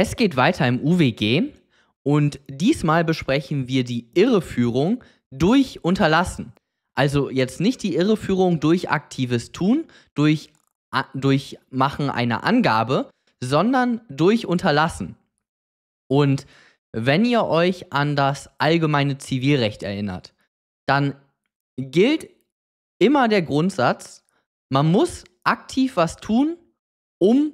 Es geht weiter im UWG und diesmal besprechen wir die Irreführung durch Unterlassen. Also jetzt nicht die Irreführung durch aktives Tun, durch, durch Machen einer Angabe, sondern durch Unterlassen. Und wenn ihr euch an das allgemeine Zivilrecht erinnert, dann gilt immer der Grundsatz, man muss aktiv was tun, um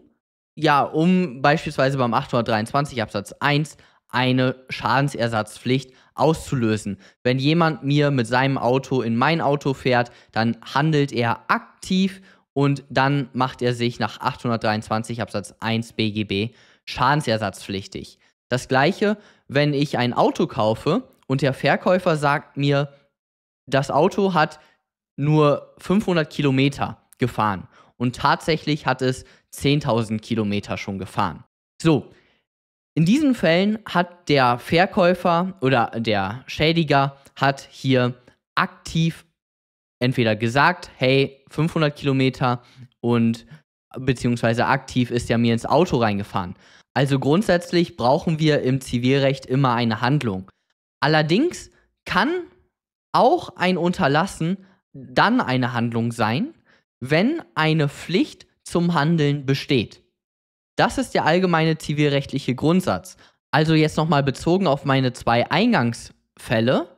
ja, um beispielsweise beim 823 Absatz 1 eine Schadensersatzpflicht auszulösen. Wenn jemand mir mit seinem Auto in mein Auto fährt, dann handelt er aktiv und dann macht er sich nach 823 Absatz 1 BGB schadensersatzpflichtig. Das gleiche, wenn ich ein Auto kaufe und der Verkäufer sagt mir, das Auto hat nur 500 Kilometer gefahren und tatsächlich hat es 10.000 Kilometer schon gefahren. So, in diesen Fällen hat der Verkäufer oder der Schädiger hat hier aktiv entweder gesagt, hey, 500 Kilometer und beziehungsweise aktiv ist er mir ins Auto reingefahren. Also grundsätzlich brauchen wir im Zivilrecht immer eine Handlung. Allerdings kann auch ein Unterlassen dann eine Handlung sein, wenn eine Pflicht zum Handeln besteht. Das ist der allgemeine zivilrechtliche Grundsatz. Also jetzt nochmal bezogen auf meine zwei Eingangsfälle.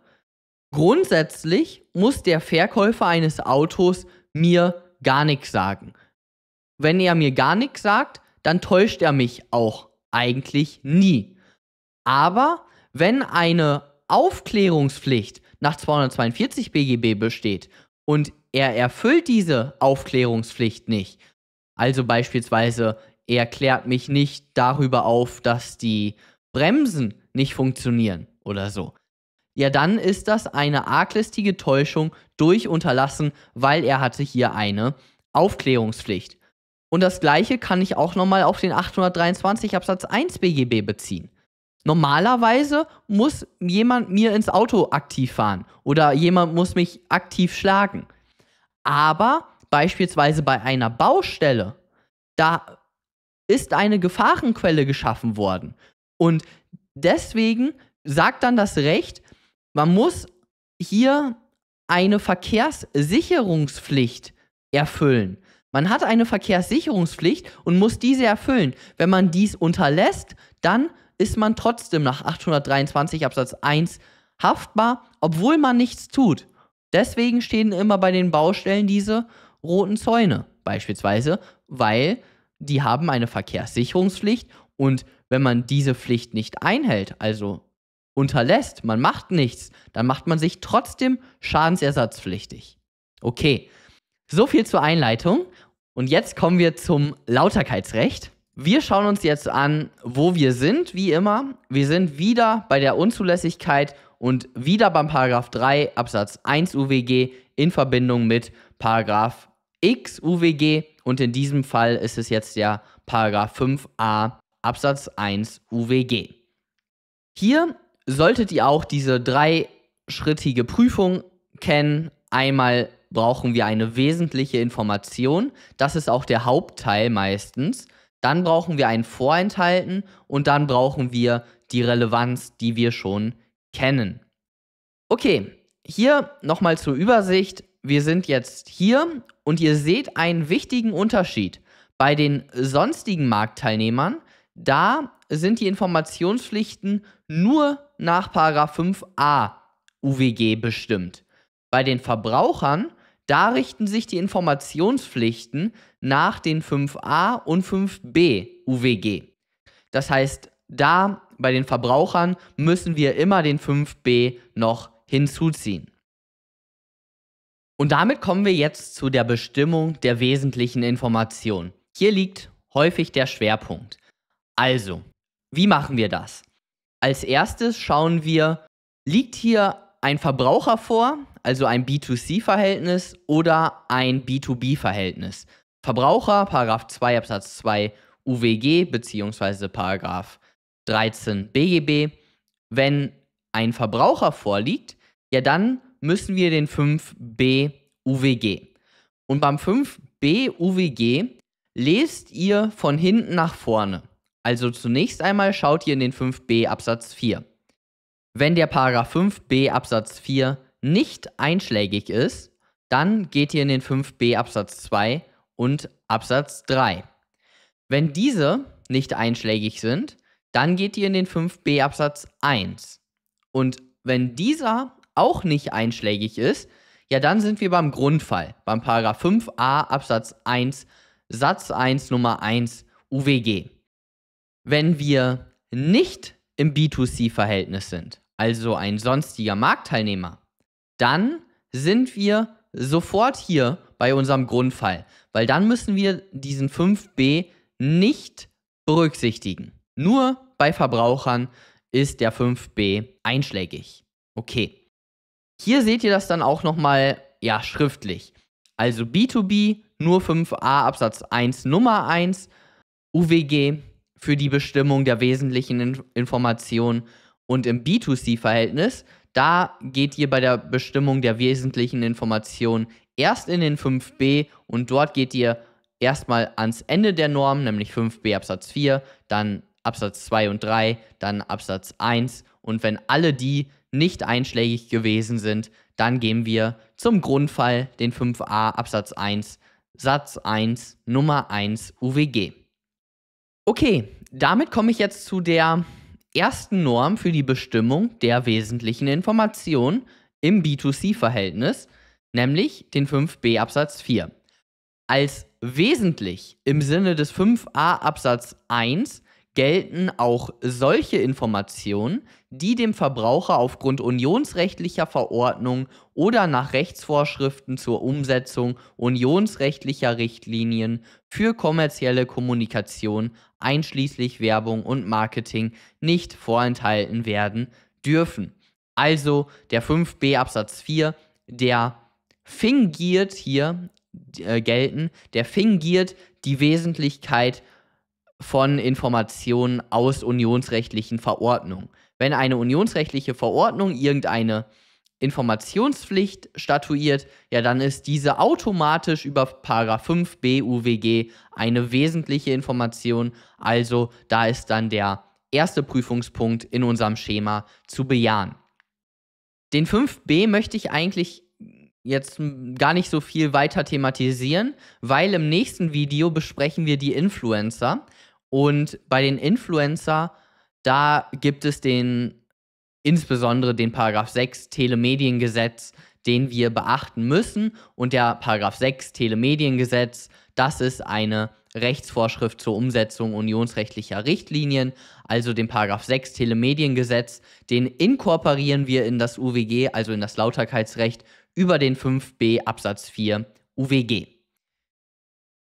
Grundsätzlich muss der Verkäufer eines Autos mir gar nichts sagen. Wenn er mir gar nichts sagt, dann täuscht er mich auch eigentlich nie. Aber wenn eine Aufklärungspflicht nach 242 BGB besteht und er erfüllt diese Aufklärungspflicht nicht, also beispielsweise, er klärt mich nicht darüber auf, dass die Bremsen nicht funktionieren oder so. Ja, dann ist das eine arglistige Täuschung durch Unterlassen, weil er hatte hier eine Aufklärungspflicht. Und das gleiche kann ich auch nochmal auf den 823 Absatz 1 BGB beziehen. Normalerweise muss jemand mir ins Auto aktiv fahren oder jemand muss mich aktiv schlagen. Aber beispielsweise bei einer Baustelle, da ist eine Gefahrenquelle geschaffen worden. Und deswegen sagt dann das Recht, man muss hier eine Verkehrssicherungspflicht erfüllen. Man hat eine Verkehrssicherungspflicht und muss diese erfüllen. Wenn man dies unterlässt, dann ist man trotzdem nach 823 Absatz 1 haftbar, obwohl man nichts tut. Deswegen stehen immer bei den Baustellen diese roten Zäune beispielsweise, weil die haben eine Verkehrssicherungspflicht und wenn man diese Pflicht nicht einhält, also unterlässt, man macht nichts, dann macht man sich trotzdem schadensersatzpflichtig. Okay, so viel zur Einleitung und jetzt kommen wir zum Lauterkeitsrecht. Wir schauen uns jetzt an, wo wir sind, wie immer. Wir sind wieder bei der Unzulässigkeit und wieder beim Paragraph 3 Absatz 1 UWG in Verbindung mit Paragraph X UWG und in diesem Fall ist es jetzt ja Paragraph 5a Absatz 1 UWG. Hier solltet ihr auch diese dreischrittige Prüfung kennen. Einmal brauchen wir eine wesentliche Information, das ist auch der Hauptteil meistens. Dann brauchen wir ein Vorenthalten und dann brauchen wir die Relevanz, die wir schon kennen. Okay, hier nochmal zur Übersicht wir sind jetzt hier und ihr seht einen wichtigen Unterschied. Bei den sonstigen Marktteilnehmern, da sind die Informationspflichten nur nach 5a UWG bestimmt. Bei den Verbrauchern, da richten sich die Informationspflichten nach den 5a und 5b UWG. Das heißt, da bei den Verbrauchern müssen wir immer den 5b noch hinzuziehen. Und damit kommen wir jetzt zu der Bestimmung der wesentlichen Information. Hier liegt häufig der Schwerpunkt. Also, wie machen wir das? Als erstes schauen wir, liegt hier ein Verbraucher vor, also ein B2C-Verhältnis oder ein B2B-Verhältnis. Verbraucher, Paragraph 2 Absatz 2 UWG bzw. Paragraph 13 BGB. Wenn ein Verbraucher vorliegt, ja dann müssen wir den 5b UWG. Und beim 5b UWG lest ihr von hinten nach vorne. Also zunächst einmal schaut ihr in den 5b Absatz 4. Wenn der Paragraph 5b Absatz 4 nicht einschlägig ist, dann geht ihr in den 5b Absatz 2 und Absatz 3. Wenn diese nicht einschlägig sind, dann geht ihr in den 5b Absatz 1. Und wenn dieser auch nicht einschlägig ist, ja, dann sind wir beim Grundfall, beim Paragraph 5a Absatz 1 Satz 1 Nummer 1 UWG. Wenn wir nicht im B2C-Verhältnis sind, also ein sonstiger Marktteilnehmer, dann sind wir sofort hier bei unserem Grundfall, weil dann müssen wir diesen 5b nicht berücksichtigen. Nur bei Verbrauchern ist der 5b einschlägig. Okay. Hier seht ihr das dann auch nochmal, ja, schriftlich. Also B2B nur 5a Absatz 1 Nummer 1 UWG für die Bestimmung der wesentlichen In Informationen und im B2C-Verhältnis, da geht ihr bei der Bestimmung der wesentlichen Informationen erst in den 5b und dort geht ihr erstmal ans Ende der Norm, nämlich 5b Absatz 4, dann Absatz 2 und 3, dann Absatz 1 und wenn alle die nicht einschlägig gewesen sind, dann gehen wir zum Grundfall, den 5a Absatz 1 Satz 1 Nummer 1 UWG. Okay, damit komme ich jetzt zu der ersten Norm für die Bestimmung der wesentlichen Information im B2C-Verhältnis, nämlich den 5b Absatz 4. Als wesentlich im Sinne des 5a Absatz 1 gelten auch solche Informationen, die dem Verbraucher aufgrund unionsrechtlicher Verordnung oder nach Rechtsvorschriften zur Umsetzung unionsrechtlicher Richtlinien für kommerzielle Kommunikation einschließlich Werbung und Marketing nicht vorenthalten werden dürfen. Also der 5b Absatz 4, der fingiert hier äh, gelten, der fingiert die Wesentlichkeit von Informationen aus unionsrechtlichen Verordnungen. Wenn eine unionsrechtliche Verordnung irgendeine Informationspflicht statuiert, ja, dann ist diese automatisch über 5 BUWG eine wesentliche Information. Also da ist dann der erste Prüfungspunkt in unserem Schema zu bejahen. Den 5b möchte ich eigentlich jetzt gar nicht so viel weiter thematisieren, weil im nächsten Video besprechen wir die Influencer. Und bei den Influencer, da gibt es den, insbesondere den Paragraph 6 Telemediengesetz, den wir beachten müssen. Und der Paragraph 6 Telemediengesetz, das ist eine Rechtsvorschrift zur Umsetzung unionsrechtlicher Richtlinien, also den Paragraph 6 Telemediengesetz, den inkorporieren wir in das UWG, also in das Lauterkeitsrecht über den 5b Absatz 4 UWG.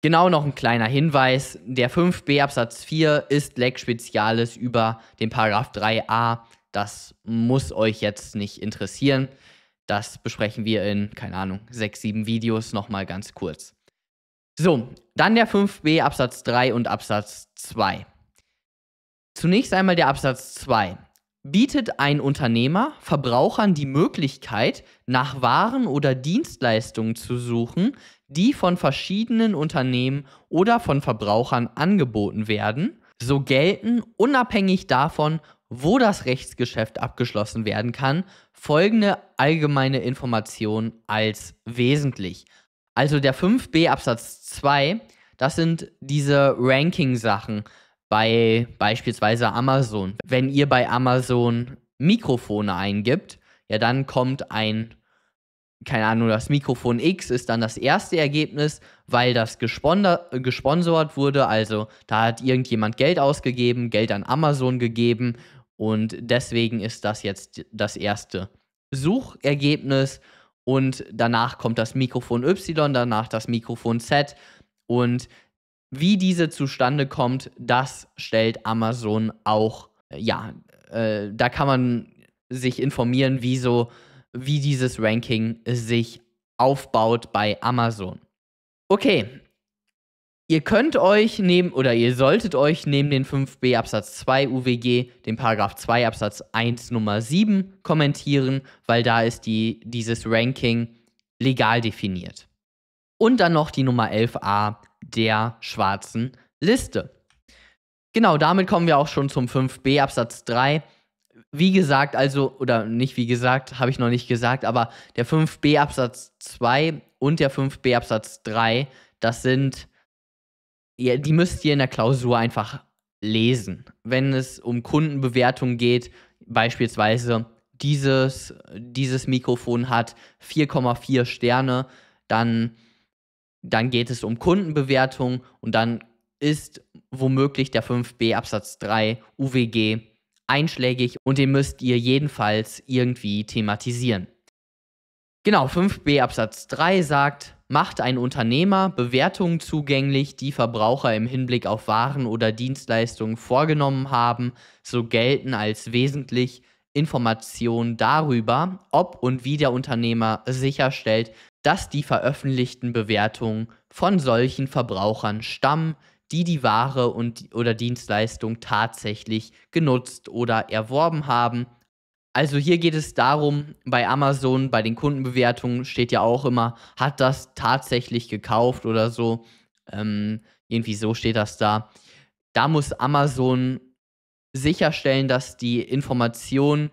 Genau noch ein kleiner Hinweis. Der 5b Absatz 4 ist Leck Spezialis über den Paragraph 3a. Das muss euch jetzt nicht interessieren. Das besprechen wir in, keine Ahnung, 6, 7 Videos nochmal ganz kurz. So, dann der 5b Absatz 3 und Absatz 2. Zunächst einmal der Absatz 2 bietet ein Unternehmer Verbrauchern die Möglichkeit, nach Waren oder Dienstleistungen zu suchen, die von verschiedenen Unternehmen oder von Verbrauchern angeboten werden, so gelten unabhängig davon, wo das Rechtsgeschäft abgeschlossen werden kann, folgende allgemeine Informationen als wesentlich. Also der 5b Absatz 2, das sind diese Ranking-Sachen bei beispielsweise Amazon. Wenn ihr bei Amazon Mikrofone eingibt, ja, dann kommt ein, keine Ahnung, das Mikrofon X ist dann das erste Ergebnis, weil das gesponsert wurde. Also da hat irgendjemand Geld ausgegeben, Geld an Amazon gegeben und deswegen ist das jetzt das erste Suchergebnis und danach kommt das Mikrofon Y, danach das Mikrofon Z und wie diese zustande kommt, das stellt Amazon auch, äh, ja, äh, da kann man sich informieren, wie so, wie dieses Ranking sich aufbaut bei Amazon. Okay. Ihr könnt euch neben oder ihr solltet euch neben den 5b Absatz 2 UWG den Paragraph 2 Absatz 1 Nummer 7 kommentieren, weil da ist die, dieses Ranking legal definiert. Und dann noch die Nummer 11a der schwarzen Liste. Genau, damit kommen wir auch schon zum 5b Absatz 3. Wie gesagt, also, oder nicht wie gesagt, habe ich noch nicht gesagt, aber der 5b Absatz 2 und der 5b Absatz 3, das sind, ja, die müsst ihr in der Klausur einfach lesen. Wenn es um Kundenbewertung geht, beispielsweise dieses, dieses Mikrofon hat 4,4 Sterne, dann dann geht es um Kundenbewertung und dann ist womöglich der 5b Absatz 3 UWG einschlägig und den müsst ihr jedenfalls irgendwie thematisieren. Genau, 5b Absatz 3 sagt, macht ein Unternehmer Bewertungen zugänglich, die Verbraucher im Hinblick auf Waren oder Dienstleistungen vorgenommen haben, so gelten als wesentlich Informationen darüber, ob und wie der Unternehmer sicherstellt, dass die veröffentlichten Bewertungen von solchen Verbrauchern stammen, die die Ware und, oder Dienstleistung tatsächlich genutzt oder erworben haben. Also hier geht es darum, bei Amazon, bei den Kundenbewertungen steht ja auch immer, hat das tatsächlich gekauft oder so. Ähm, irgendwie so steht das da. Da muss Amazon sicherstellen, dass die Information,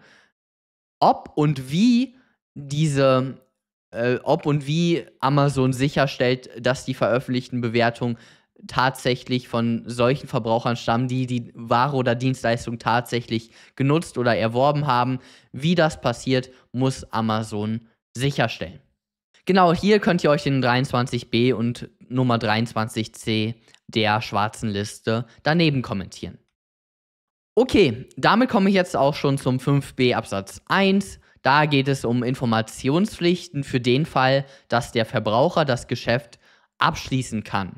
ob und wie diese äh, ob und wie Amazon sicherstellt, dass die veröffentlichten Bewertungen tatsächlich von solchen Verbrauchern stammen, die die Ware oder Dienstleistung tatsächlich genutzt oder erworben haben. Wie das passiert, muss Amazon sicherstellen. Genau hier könnt ihr euch den 23b und Nummer 23c der schwarzen Liste daneben kommentieren. Okay, damit komme ich jetzt auch schon zum 5b Absatz 1. Da geht es um Informationspflichten für den Fall, dass der Verbraucher das Geschäft abschließen kann.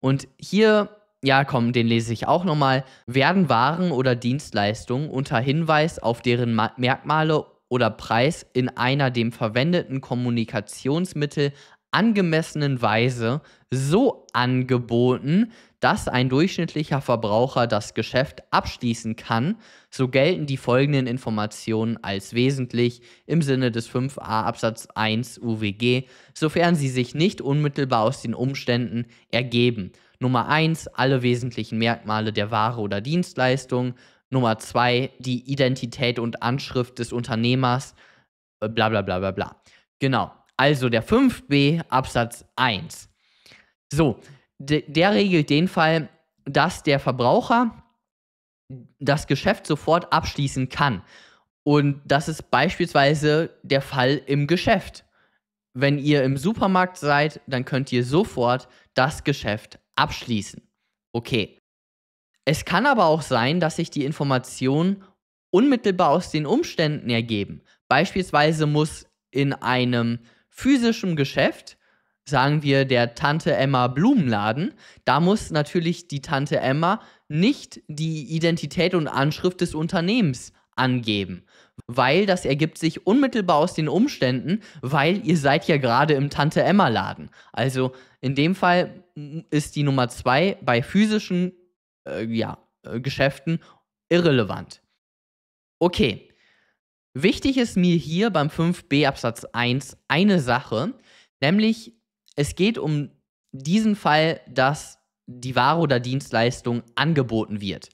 Und hier, ja komm, den lese ich auch nochmal, werden Waren oder Dienstleistungen unter Hinweis auf deren Merkmale oder Preis in einer dem verwendeten Kommunikationsmittel angemessenen Weise so angeboten, dass ein durchschnittlicher Verbraucher das Geschäft abschließen kann, so gelten die folgenden Informationen als wesentlich im Sinne des 5a Absatz 1 UWG, sofern sie sich nicht unmittelbar aus den Umständen ergeben. Nummer 1, alle wesentlichen Merkmale der Ware oder Dienstleistung. Nummer 2, die Identität und Anschrift des Unternehmers. Bla bla bla bla bla. Genau. Also der 5b Absatz 1. So, der regelt den Fall, dass der Verbraucher das Geschäft sofort abschließen kann. Und das ist beispielsweise der Fall im Geschäft. Wenn ihr im Supermarkt seid, dann könnt ihr sofort das Geschäft abschließen. Okay. Es kann aber auch sein, dass sich die Informationen unmittelbar aus den Umständen ergeben. Beispielsweise muss in einem physischen Geschäft sagen wir, der Tante Emma Blumenladen, da muss natürlich die Tante Emma nicht die Identität und Anschrift des Unternehmens angeben, weil das ergibt sich unmittelbar aus den Umständen, weil ihr seid ja gerade im Tante Emma Laden. Also in dem Fall ist die Nummer zwei bei physischen äh, ja, äh, Geschäften irrelevant. Okay. Wichtig ist mir hier beim 5b Absatz 1 eine Sache, nämlich es geht um diesen Fall, dass die Ware oder Dienstleistung angeboten wird.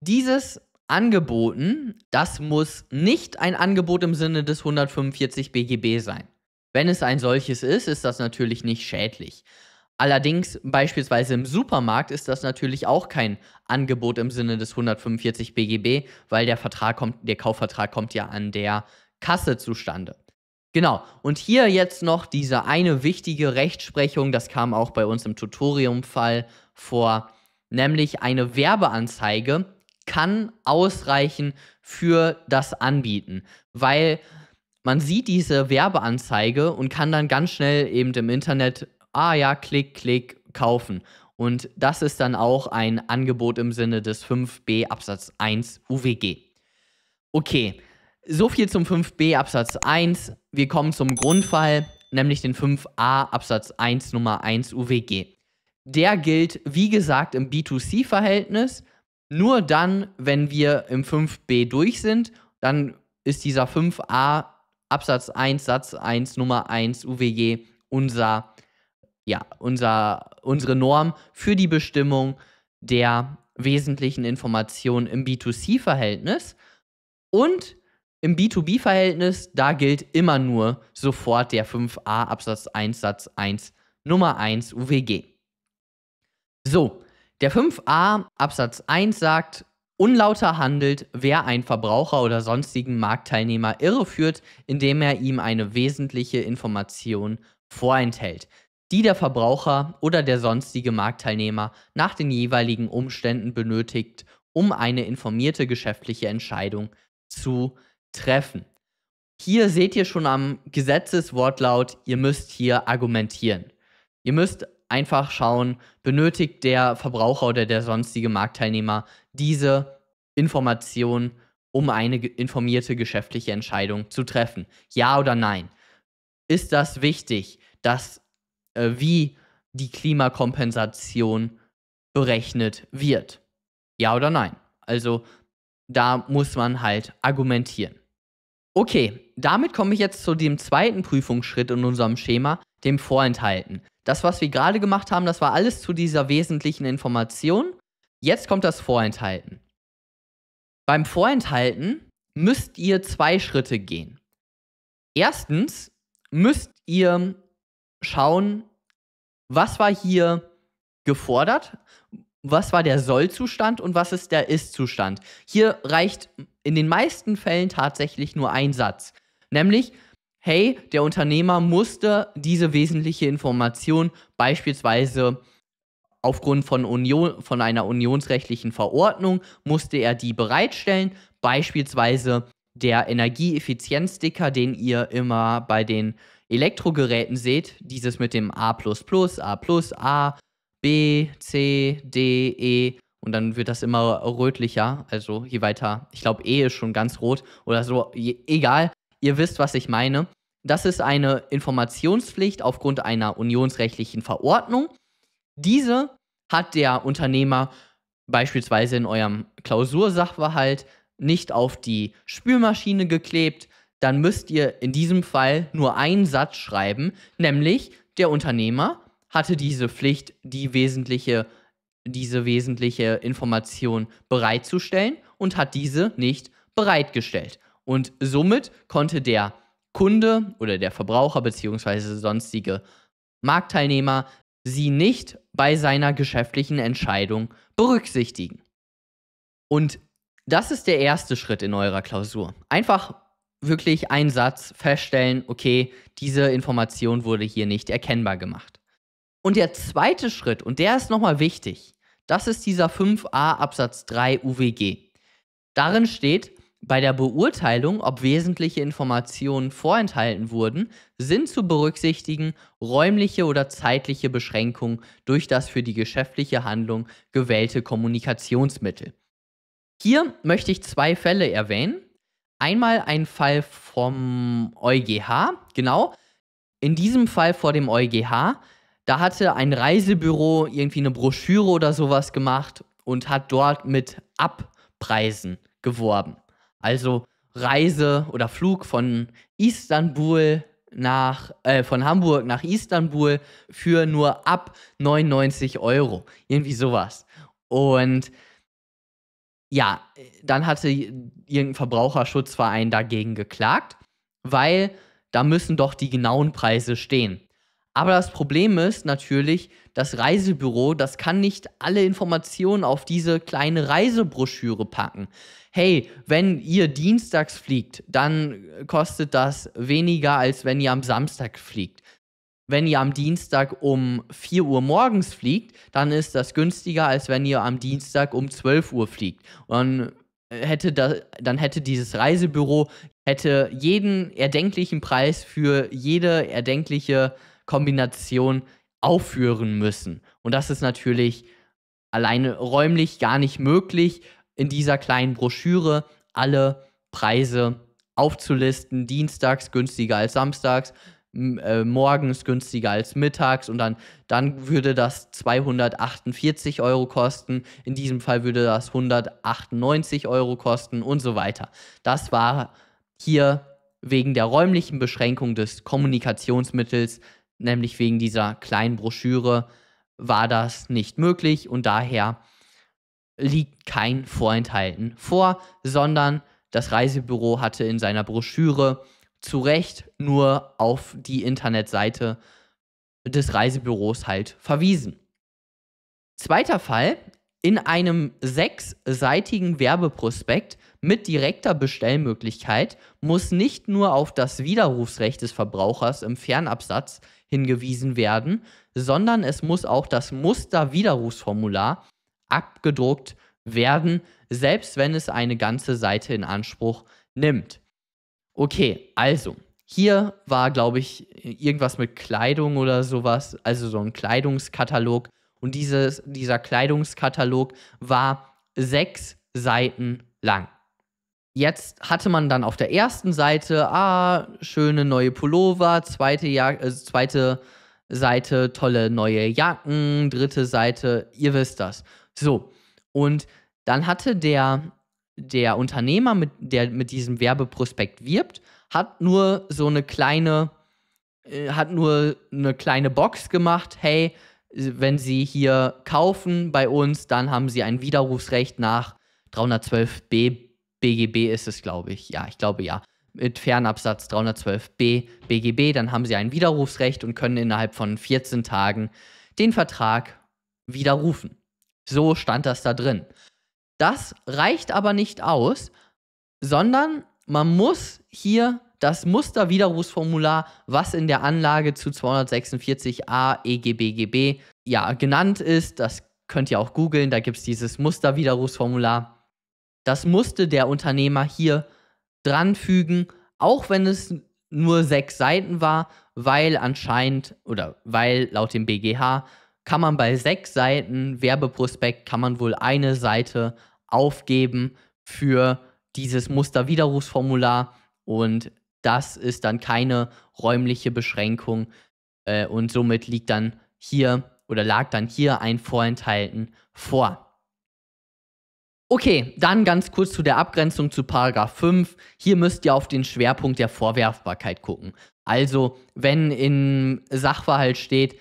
Dieses Angeboten, das muss nicht ein Angebot im Sinne des 145 BGB sein. Wenn es ein solches ist, ist das natürlich nicht schädlich. Allerdings beispielsweise im Supermarkt ist das natürlich auch kein Angebot im Sinne des 145 BGB, weil der Vertrag kommt, der Kaufvertrag kommt ja an der Kasse zustande. Genau. Und hier jetzt noch diese eine wichtige Rechtsprechung, das kam auch bei uns im Tutorium-Fall vor, nämlich eine Werbeanzeige kann ausreichen für das Anbieten, weil man sieht diese Werbeanzeige und kann dann ganz schnell eben im Internet, ah ja, klick, klick, kaufen. Und das ist dann auch ein Angebot im Sinne des 5b Absatz 1 UWG. Okay, so viel zum 5b Absatz 1. Wir kommen zum Grundfall, nämlich den 5a Absatz 1 Nummer 1 UWG. Der gilt, wie gesagt, im B2C-Verhältnis. Nur dann, wenn wir im 5b durch sind, dann ist dieser 5a Absatz 1 Satz 1 Nummer 1 UWG unser, ja, unser, unsere Norm für die Bestimmung der wesentlichen Informationen im B2C-Verhältnis. Und im B2B-Verhältnis, da gilt immer nur sofort der 5a Absatz 1 Satz 1 Nummer 1 UWG. So, der 5a Absatz 1 sagt, Unlauter handelt, wer einen Verbraucher oder sonstigen Marktteilnehmer irreführt, indem er ihm eine wesentliche Information vorenthält, die der Verbraucher oder der sonstige Marktteilnehmer nach den jeweiligen Umständen benötigt, um eine informierte geschäftliche Entscheidung zu treffen treffen. Hier seht ihr schon am Gesetzeswortlaut, ihr müsst hier argumentieren. Ihr müsst einfach schauen, benötigt der Verbraucher oder der sonstige Marktteilnehmer diese Information, um eine informierte geschäftliche Entscheidung zu treffen? Ja oder nein? Ist das wichtig, dass äh, wie die Klimakompensation berechnet wird? Ja oder nein? Also da muss man halt argumentieren. Okay, damit komme ich jetzt zu dem zweiten Prüfungsschritt in unserem Schema, dem Vorenthalten. Das, was wir gerade gemacht haben, das war alles zu dieser wesentlichen Information. Jetzt kommt das Vorenthalten. Beim Vorenthalten müsst ihr zwei Schritte gehen. Erstens müsst ihr schauen, was war hier gefordert, was war der Soll-Zustand und was ist der Ist-Zustand. Hier reicht in den meisten Fällen tatsächlich nur ein Satz. Nämlich, hey, der Unternehmer musste diese wesentliche Information beispielsweise aufgrund von, Union, von einer unionsrechtlichen Verordnung, musste er die bereitstellen, beispielsweise der Energieeffizienzsticker, den ihr immer bei den Elektrogeräten seht, dieses mit dem A, A, A, B, C, D, E, und dann wird das immer rötlicher, also je weiter, ich glaube, E ist schon ganz rot oder so, je, egal, ihr wisst, was ich meine. Das ist eine Informationspflicht aufgrund einer unionsrechtlichen Verordnung. Diese hat der Unternehmer beispielsweise in eurem Klausursachverhalt nicht auf die Spülmaschine geklebt, dann müsst ihr in diesem Fall nur einen Satz schreiben, nämlich der Unternehmer hatte diese Pflicht, die wesentliche diese wesentliche Information bereitzustellen und hat diese nicht bereitgestellt. Und somit konnte der Kunde oder der Verbraucher bzw. sonstige Marktteilnehmer sie nicht bei seiner geschäftlichen Entscheidung berücksichtigen. Und das ist der erste Schritt in eurer Klausur. Einfach wirklich einen Satz feststellen, okay, diese Information wurde hier nicht erkennbar gemacht. Und der zweite Schritt, und der ist nochmal wichtig, das ist dieser 5a Absatz 3 UWG. Darin steht, bei der Beurteilung, ob wesentliche Informationen vorenthalten wurden, sind zu berücksichtigen räumliche oder zeitliche Beschränkungen durch das für die geschäftliche Handlung gewählte Kommunikationsmittel. Hier möchte ich zwei Fälle erwähnen. Einmal ein Fall vom EuGH, genau. In diesem Fall vor dem EuGH da hatte ein Reisebüro irgendwie eine Broschüre oder sowas gemacht und hat dort mit Abpreisen geworben. Also Reise oder Flug von Istanbul nach, äh, von Hamburg nach Istanbul für nur ab 99 Euro. Irgendwie sowas. Und ja, dann hatte irgendein Verbraucherschutzverein dagegen geklagt, weil da müssen doch die genauen Preise stehen. Aber das Problem ist natürlich, das Reisebüro, das kann nicht alle Informationen auf diese kleine Reisebroschüre packen. Hey, wenn ihr dienstags fliegt, dann kostet das weniger, als wenn ihr am Samstag fliegt. Wenn ihr am Dienstag um 4 Uhr morgens fliegt, dann ist das günstiger, als wenn ihr am Dienstag um 12 Uhr fliegt. Und äh, hätte da, dann hätte dieses Reisebüro hätte jeden erdenklichen Preis für jede erdenkliche äh, Kombination aufführen müssen. Und das ist natürlich alleine räumlich gar nicht möglich, in dieser kleinen Broschüre alle Preise aufzulisten. Dienstags günstiger als samstags, äh, morgens günstiger als mittags und dann, dann würde das 248 Euro kosten, in diesem Fall würde das 198 Euro kosten und so weiter. Das war hier wegen der räumlichen Beschränkung des Kommunikationsmittels nämlich wegen dieser kleinen Broschüre war das nicht möglich und daher liegt kein Vorenthalten vor, sondern das Reisebüro hatte in seiner Broschüre zu Recht nur auf die Internetseite des Reisebüros halt verwiesen. Zweiter Fall, in einem sechsseitigen Werbeprospekt mit direkter Bestellmöglichkeit muss nicht nur auf das Widerrufsrecht des Verbrauchers im Fernabsatz hingewiesen werden, sondern es muss auch das Musterwiderrufsformular abgedruckt werden, selbst wenn es eine ganze Seite in Anspruch nimmt. Okay, also, hier war, glaube ich, irgendwas mit Kleidung oder sowas, also so ein Kleidungskatalog. Und dieses, dieser Kleidungskatalog war sechs Seiten lang jetzt hatte man dann auf der ersten Seite, ah, schöne neue Pullover, zweite, ja äh, zweite Seite, tolle neue Jacken, dritte Seite, ihr wisst das. So, und dann hatte der, der Unternehmer, mit, der mit diesem Werbeprospekt wirbt, hat nur so eine kleine, äh, hat nur eine kleine Box gemacht, hey, wenn Sie hier kaufen bei uns, dann haben Sie ein Widerrufsrecht nach 312b BGB ist es, glaube ich. Ja, ich glaube ja. Mit Fernabsatz 312b BGB, dann haben sie ein Widerrufsrecht und können innerhalb von 14 Tagen den Vertrag widerrufen. So stand das da drin. Das reicht aber nicht aus, sondern man muss hier das Musterwiderrufsformular, was in der Anlage zu 246a EGBGB ja genannt ist, das könnt ihr auch googeln, da gibt es dieses Musterwiderrufsformular. Das musste der Unternehmer hier dranfügen, auch wenn es nur sechs Seiten war, weil anscheinend oder weil laut dem BGH kann man bei sechs Seiten Werbeprospekt kann man wohl eine Seite aufgeben für dieses Musterwiderrufsformular und das ist dann keine räumliche Beschränkung äh, und somit liegt dann hier oder lag dann hier ein Vorenthalten vor. Okay, dann ganz kurz zu der Abgrenzung zu Paragraph 5. Hier müsst ihr auf den Schwerpunkt der Vorwerfbarkeit gucken. Also, wenn im Sachverhalt steht,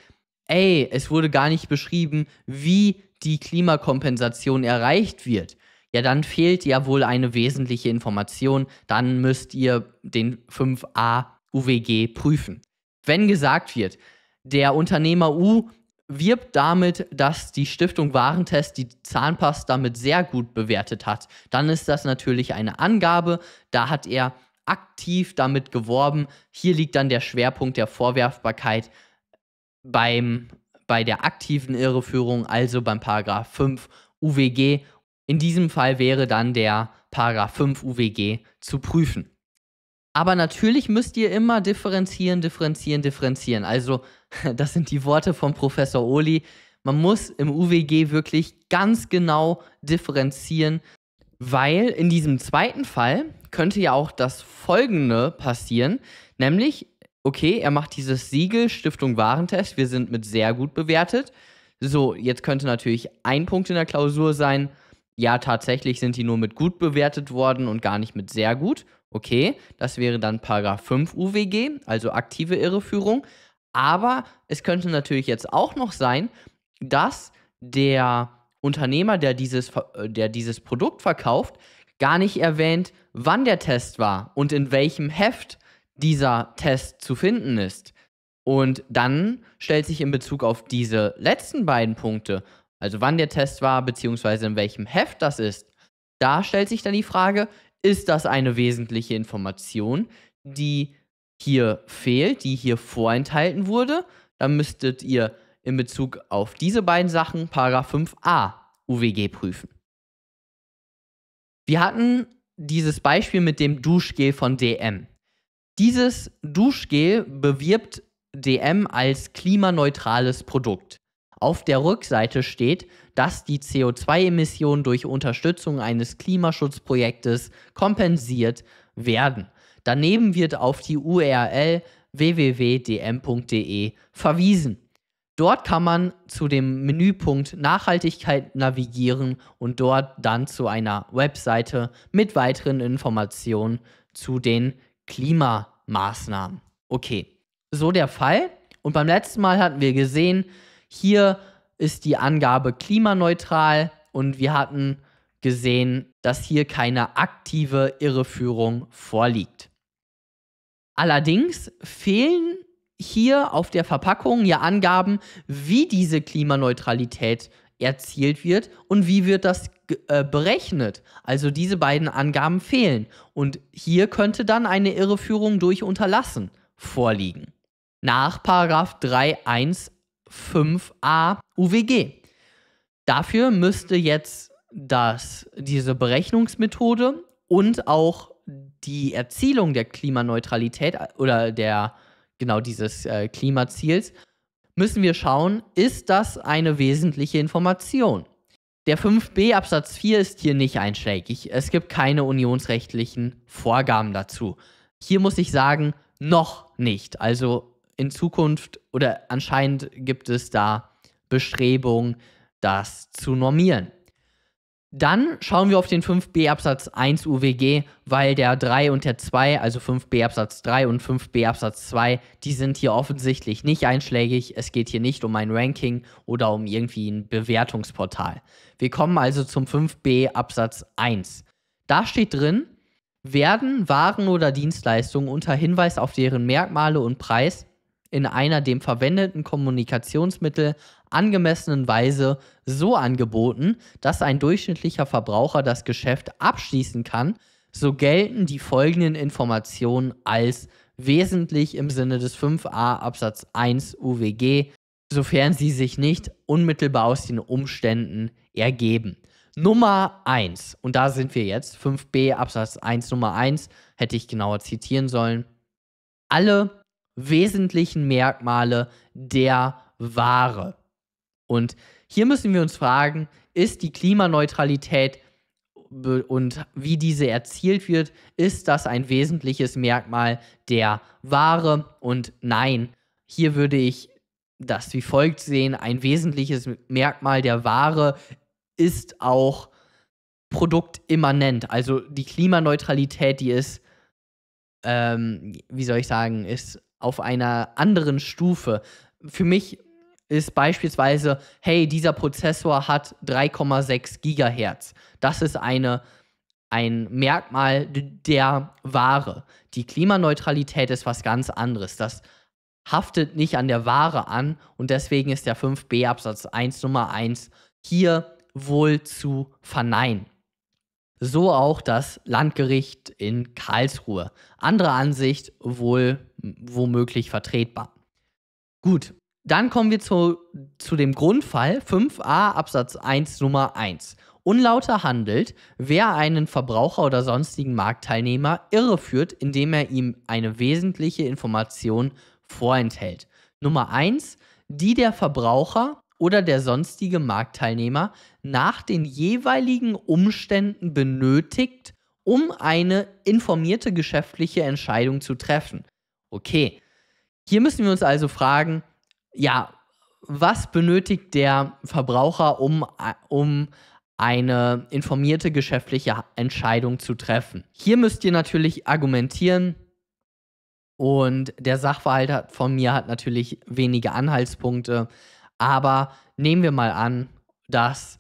ey, es wurde gar nicht beschrieben, wie die Klimakompensation erreicht wird, ja, dann fehlt ja wohl eine wesentliche Information, dann müsst ihr den 5a UWG prüfen. Wenn gesagt wird, der Unternehmer U wirbt damit, dass die Stiftung Warentest die Zahnpasta damit sehr gut bewertet hat. Dann ist das natürlich eine Angabe. Da hat er aktiv damit geworben. Hier liegt dann der Schwerpunkt der Vorwerfbarkeit beim, bei der aktiven Irreführung, also beim Paragraph 5 UWG. In diesem Fall wäre dann der Paragraph 5 UWG zu prüfen. Aber natürlich müsst ihr immer differenzieren, differenzieren, differenzieren. Also, das sind die Worte von Professor Oli. Man muss im UWG wirklich ganz genau differenzieren, weil in diesem zweiten Fall könnte ja auch das Folgende passieren, nämlich, okay, er macht dieses Siegel Stiftung Warentest, wir sind mit sehr gut bewertet. So, jetzt könnte natürlich ein Punkt in der Klausur sein, ja, tatsächlich sind die nur mit gut bewertet worden und gar nicht mit sehr gut. Okay, das wäre dann Paragraph 5 UWG, also aktive Irreführung. Aber es könnte natürlich jetzt auch noch sein, dass der Unternehmer, der dieses, der dieses Produkt verkauft, gar nicht erwähnt, wann der Test war und in welchem Heft dieser Test zu finden ist. Und dann stellt sich in Bezug auf diese letzten beiden Punkte, also wann der Test war, beziehungsweise in welchem Heft das ist, da stellt sich dann die Frage, ist das eine wesentliche Information, die hier fehlt, die hier vorenthalten wurde. Dann müsstet ihr in Bezug auf diese beiden Sachen Paragraph 5a UWG prüfen. Wir hatten dieses Beispiel mit dem Duschgel von DM. Dieses Duschgel bewirbt DM als klimaneutrales Produkt auf der Rückseite steht, dass die CO2-Emissionen durch Unterstützung eines Klimaschutzprojektes kompensiert werden. Daneben wird auf die URL www.dm.de verwiesen. Dort kann man zu dem Menüpunkt Nachhaltigkeit navigieren und dort dann zu einer Webseite mit weiteren Informationen zu den Klimamaßnahmen. Okay, so der Fall. Und beim letzten Mal hatten wir gesehen, hier ist die Angabe klimaneutral und wir hatten gesehen, dass hier keine aktive Irreführung vorliegt. Allerdings fehlen hier auf der Verpackung ja Angaben, wie diese Klimaneutralität erzielt wird und wie wird das äh, berechnet. Also diese beiden Angaben fehlen. Und hier könnte dann eine Irreführung durch Unterlassen vorliegen. Nach 3.1 5a UWG. Dafür müsste jetzt das, diese Berechnungsmethode und auch die Erzielung der Klimaneutralität äh, oder der genau dieses äh, Klimaziels müssen wir schauen, ist das eine wesentliche Information? Der 5b Absatz 4 ist hier nicht einschlägig. Es gibt keine unionsrechtlichen Vorgaben dazu. Hier muss ich sagen, noch nicht. Also in Zukunft oder anscheinend gibt es da Bestrebungen, das zu normieren. Dann schauen wir auf den 5b Absatz 1 UWG, weil der 3 und der 2, also 5b Absatz 3 und 5b Absatz 2, die sind hier offensichtlich nicht einschlägig. Es geht hier nicht um ein Ranking oder um irgendwie ein Bewertungsportal. Wir kommen also zum 5b Absatz 1. Da steht drin, werden Waren oder Dienstleistungen unter Hinweis auf deren Merkmale und Preis in einer dem verwendeten Kommunikationsmittel angemessenen Weise so angeboten, dass ein durchschnittlicher Verbraucher das Geschäft abschließen kann, so gelten die folgenden Informationen als wesentlich im Sinne des 5a Absatz 1 UWG, sofern sie sich nicht unmittelbar aus den Umständen ergeben. Nummer 1, und da sind wir jetzt, 5b Absatz 1 Nummer 1, hätte ich genauer zitieren sollen. Alle wesentlichen Merkmale der Ware. Und hier müssen wir uns fragen, ist die Klimaneutralität und wie diese erzielt wird, ist das ein wesentliches Merkmal der Ware? Und nein, hier würde ich das wie folgt sehen. Ein wesentliches Merkmal der Ware ist auch produktimmanent. Also die Klimaneutralität, die ist, ähm, wie soll ich sagen, ist auf einer anderen Stufe. Für mich ist beispielsweise, hey, dieser Prozessor hat 3,6 Gigahertz. Das ist eine, ein Merkmal der Ware. Die Klimaneutralität ist was ganz anderes. Das haftet nicht an der Ware an und deswegen ist der 5b Absatz 1 Nummer 1 hier wohl zu verneinen. So auch das Landgericht in Karlsruhe. Andere Ansicht wohl womöglich vertretbar. Gut, dann kommen wir zu, zu dem Grundfall 5a Absatz 1 Nummer 1. Unlauter handelt, wer einen Verbraucher oder sonstigen Marktteilnehmer irreführt, indem er ihm eine wesentliche Information vorenthält. Nummer 1, die der Verbraucher oder der sonstige Marktteilnehmer nach den jeweiligen Umständen benötigt, um eine informierte geschäftliche Entscheidung zu treffen. Okay, hier müssen wir uns also fragen, ja, was benötigt der Verbraucher, um, äh, um eine informierte geschäftliche Entscheidung zu treffen? Hier müsst ihr natürlich argumentieren, und der Sachverhalt hat, von mir hat natürlich wenige Anhaltspunkte. Aber nehmen wir mal an, dass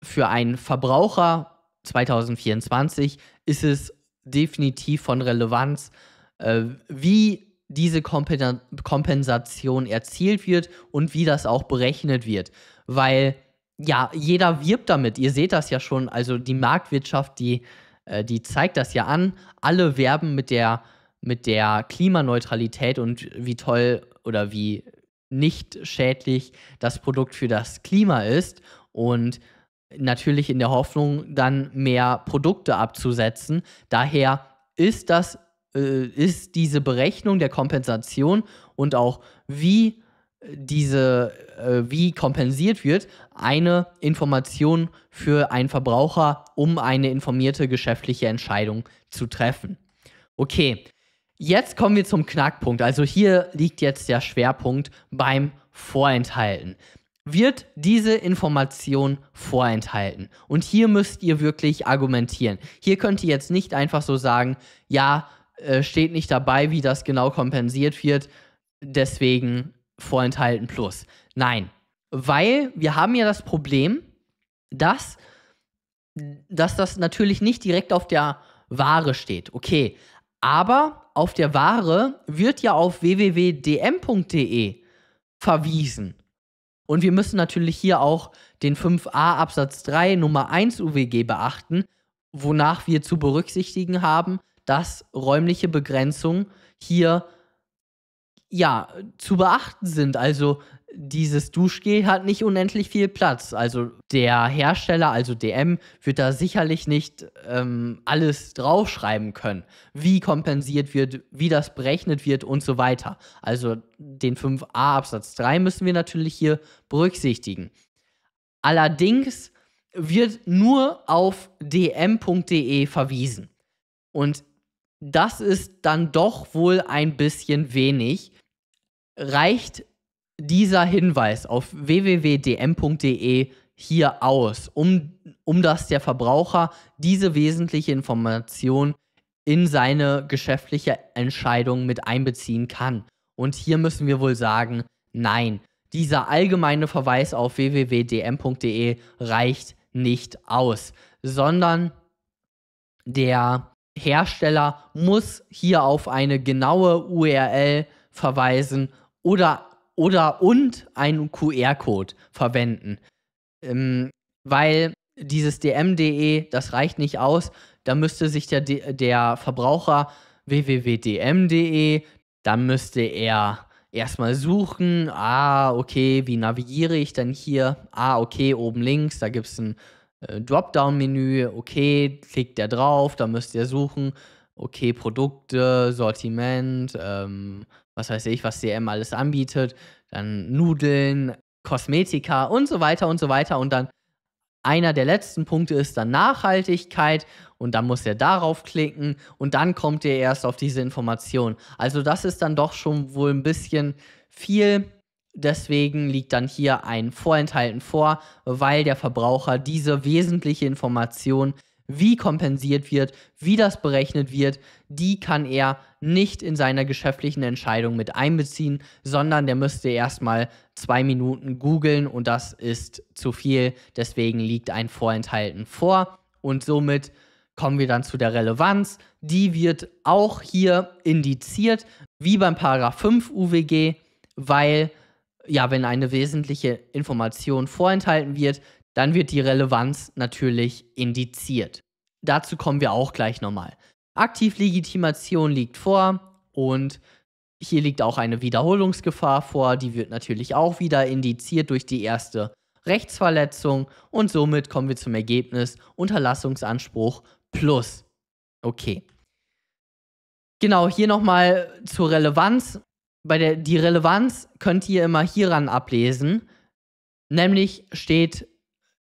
für einen Verbraucher 2024 ist es definitiv von Relevanz, äh, wie diese Kompen Kompensation erzielt wird und wie das auch berechnet wird. Weil ja, jeder wirbt damit. Ihr seht das ja schon. Also die Marktwirtschaft, die, äh, die zeigt das ja an. Alle werben mit der, mit der Klimaneutralität und wie toll oder wie, nicht schädlich das Produkt für das Klima ist und natürlich in der Hoffnung, dann mehr Produkte abzusetzen. Daher ist das, äh, ist diese Berechnung der Kompensation und auch wie äh, diese, äh, wie kompensiert wird, eine Information für einen Verbraucher, um eine informierte geschäftliche Entscheidung zu treffen. Okay, Jetzt kommen wir zum Knackpunkt. Also hier liegt jetzt der Schwerpunkt beim Vorenthalten. Wird diese Information vorenthalten? Und hier müsst ihr wirklich argumentieren. Hier könnt ihr jetzt nicht einfach so sagen, ja, äh, steht nicht dabei, wie das genau kompensiert wird, deswegen vorenthalten plus. Nein, weil wir haben ja das Problem, dass, dass das natürlich nicht direkt auf der Ware steht. Okay, aber auf der Ware wird ja auf www.dm.de verwiesen. Und wir müssen natürlich hier auch den 5a Absatz 3 Nummer 1 UWG beachten, wonach wir zu berücksichtigen haben, dass räumliche Begrenzungen hier ja zu beachten sind. Also dieses Duschgel hat nicht unendlich viel Platz. Also der Hersteller, also DM, wird da sicherlich nicht ähm, alles draufschreiben können, wie kompensiert wird, wie das berechnet wird und so weiter. Also den 5a Absatz 3 müssen wir natürlich hier berücksichtigen. Allerdings wird nur auf dm.de verwiesen. Und das ist dann doch wohl ein bisschen wenig reicht dieser Hinweis auf www.dm.de hier aus, um, um dass der Verbraucher diese wesentliche Information in seine geschäftliche Entscheidung mit einbeziehen kann. Und hier müssen wir wohl sagen, nein, dieser allgemeine Verweis auf www.dm.de reicht nicht aus, sondern der Hersteller muss hier auf eine genaue URL verweisen oder oder und einen QR-Code verwenden. Ähm, weil dieses dm.de, das reicht nicht aus. Da müsste sich der, der Verbraucher www.dm.de, dann müsste er erstmal suchen. Ah, okay, wie navigiere ich denn hier? Ah, okay, oben links, da gibt es ein äh, Dropdown-Menü. Okay, klickt er drauf, da müsste er suchen. Okay, Produkte, Sortiment, ähm, was weiß ich, was CM alles anbietet, dann Nudeln, Kosmetika und so weiter und so weiter. Und dann einer der letzten Punkte ist dann Nachhaltigkeit und dann muss er darauf klicken und dann kommt er erst auf diese Information. Also das ist dann doch schon wohl ein bisschen viel. Deswegen liegt dann hier ein Vorenthalten vor, weil der Verbraucher diese wesentliche Information wie kompensiert wird, wie das berechnet wird, die kann er nicht in seiner geschäftlichen Entscheidung mit einbeziehen, sondern der müsste erstmal zwei Minuten googeln und das ist zu viel. Deswegen liegt ein Vorenthalten vor und somit kommen wir dann zu der Relevanz. Die wird auch hier indiziert, wie beim Paragraph 5 UWG, weil ja, wenn eine wesentliche Information vorenthalten wird, dann wird die Relevanz natürlich indiziert. Dazu kommen wir auch gleich nochmal. Aktivlegitimation liegt vor und hier liegt auch eine Wiederholungsgefahr vor, die wird natürlich auch wieder indiziert durch die erste Rechtsverletzung und somit kommen wir zum Ergebnis Unterlassungsanspruch plus. Okay. Genau, hier nochmal zur Relevanz. Bei der, die Relevanz könnt ihr immer hieran ablesen. Nämlich steht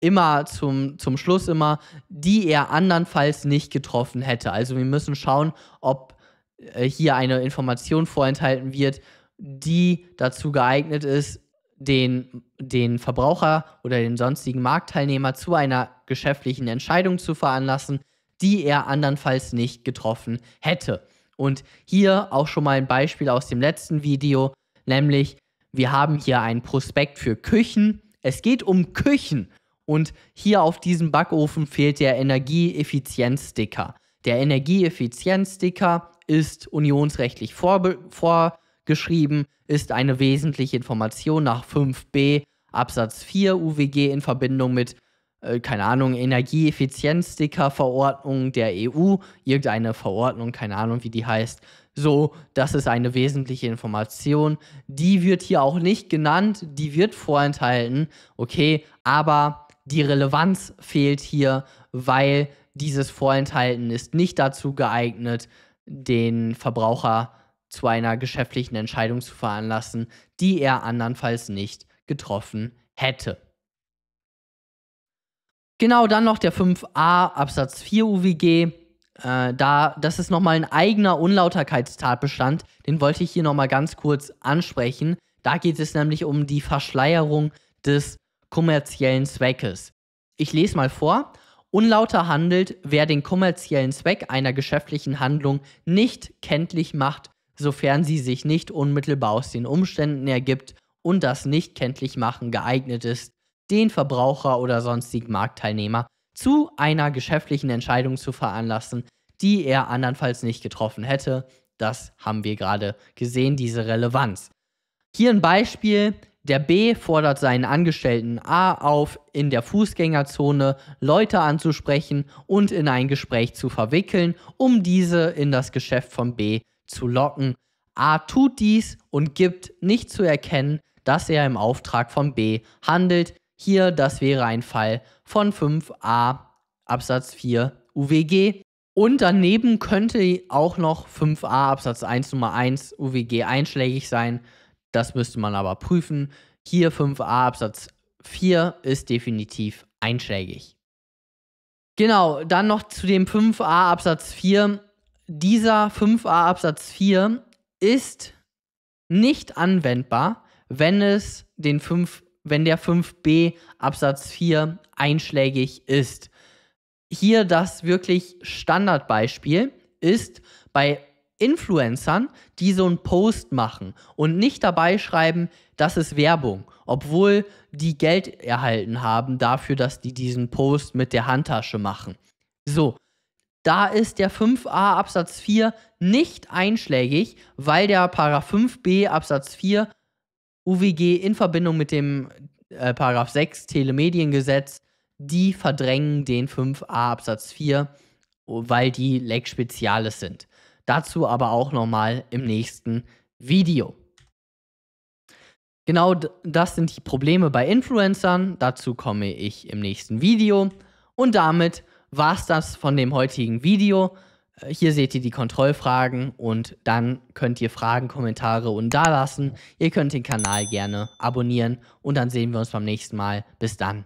immer zum, zum Schluss immer, die er andernfalls nicht getroffen hätte. Also wir müssen schauen, ob äh, hier eine Information vorenthalten wird, die dazu geeignet ist, den, den Verbraucher oder den sonstigen Marktteilnehmer zu einer geschäftlichen Entscheidung zu veranlassen, die er andernfalls nicht getroffen hätte. Und hier auch schon mal ein Beispiel aus dem letzten Video, nämlich wir haben hier einen Prospekt für Küchen. Es geht um Küchen und hier auf diesem Backofen fehlt der Energieeffizienzsticker. Der Energieeffizienzsticker ist unionsrechtlich vorgeschrieben, ist eine wesentliche Information nach 5b Absatz 4 UWG in Verbindung mit, äh, keine Ahnung, Energieeffizienzsticker-Verordnung der EU, irgendeine Verordnung, keine Ahnung, wie die heißt. So, das ist eine wesentliche Information. Die wird hier auch nicht genannt, die wird vorenthalten, okay, aber die Relevanz fehlt hier, weil dieses Vorenthalten ist nicht dazu geeignet, den Verbraucher zu einer geschäftlichen Entscheidung zu veranlassen, die er andernfalls nicht getroffen hätte. Genau, dann noch der 5a Absatz 4 UWG. Äh, da, das ist nochmal ein eigener Unlauterkeitstatbestand. Den wollte ich hier nochmal ganz kurz ansprechen. Da geht es nämlich um die Verschleierung des kommerziellen Zweckes. Ich lese mal vor. Unlauter handelt, wer den kommerziellen Zweck einer geschäftlichen Handlung nicht kenntlich macht, sofern sie sich nicht unmittelbar aus den Umständen ergibt und das Nichtkenntlichmachen geeignet ist, den Verbraucher oder sonstigen Marktteilnehmer zu einer geschäftlichen Entscheidung zu veranlassen, die er andernfalls nicht getroffen hätte. Das haben wir gerade gesehen, diese Relevanz. Hier ein Beispiel. Der B fordert seinen Angestellten A auf, in der Fußgängerzone Leute anzusprechen und in ein Gespräch zu verwickeln, um diese in das Geschäft von B zu locken. A tut dies und gibt nicht zu erkennen, dass er im Auftrag von B handelt. Hier, das wäre ein Fall von 5a Absatz 4 UWG. Und daneben könnte auch noch 5a Absatz 1 Nummer 1 UWG einschlägig sein. Das müsste man aber prüfen. Hier 5a Absatz 4 ist definitiv einschlägig. Genau, dann noch zu dem 5a Absatz 4. Dieser 5a Absatz 4 ist nicht anwendbar, wenn es den 5, wenn der 5b Absatz 4 einschlägig ist. Hier das wirklich Standardbeispiel ist bei Influencern, die so einen Post machen und nicht dabei schreiben, das ist Werbung, obwohl die Geld erhalten haben dafür, dass die diesen Post mit der Handtasche machen. So, da ist der 5a Absatz 4 nicht einschlägig, weil der Paragraph 5b Absatz 4 UWG in Verbindung mit dem äh, Paragraph 6 Telemediengesetz, die verdrängen den 5a Absatz 4, weil die Lex Spezialis sind. Dazu aber auch nochmal im nächsten Video. Genau das sind die Probleme bei Influencern. Dazu komme ich im nächsten Video. Und damit war es das von dem heutigen Video. Äh, hier seht ihr die Kontrollfragen und dann könnt ihr Fragen, Kommentare und da lassen. Ihr könnt den Kanal gerne abonnieren und dann sehen wir uns beim nächsten Mal. Bis dann.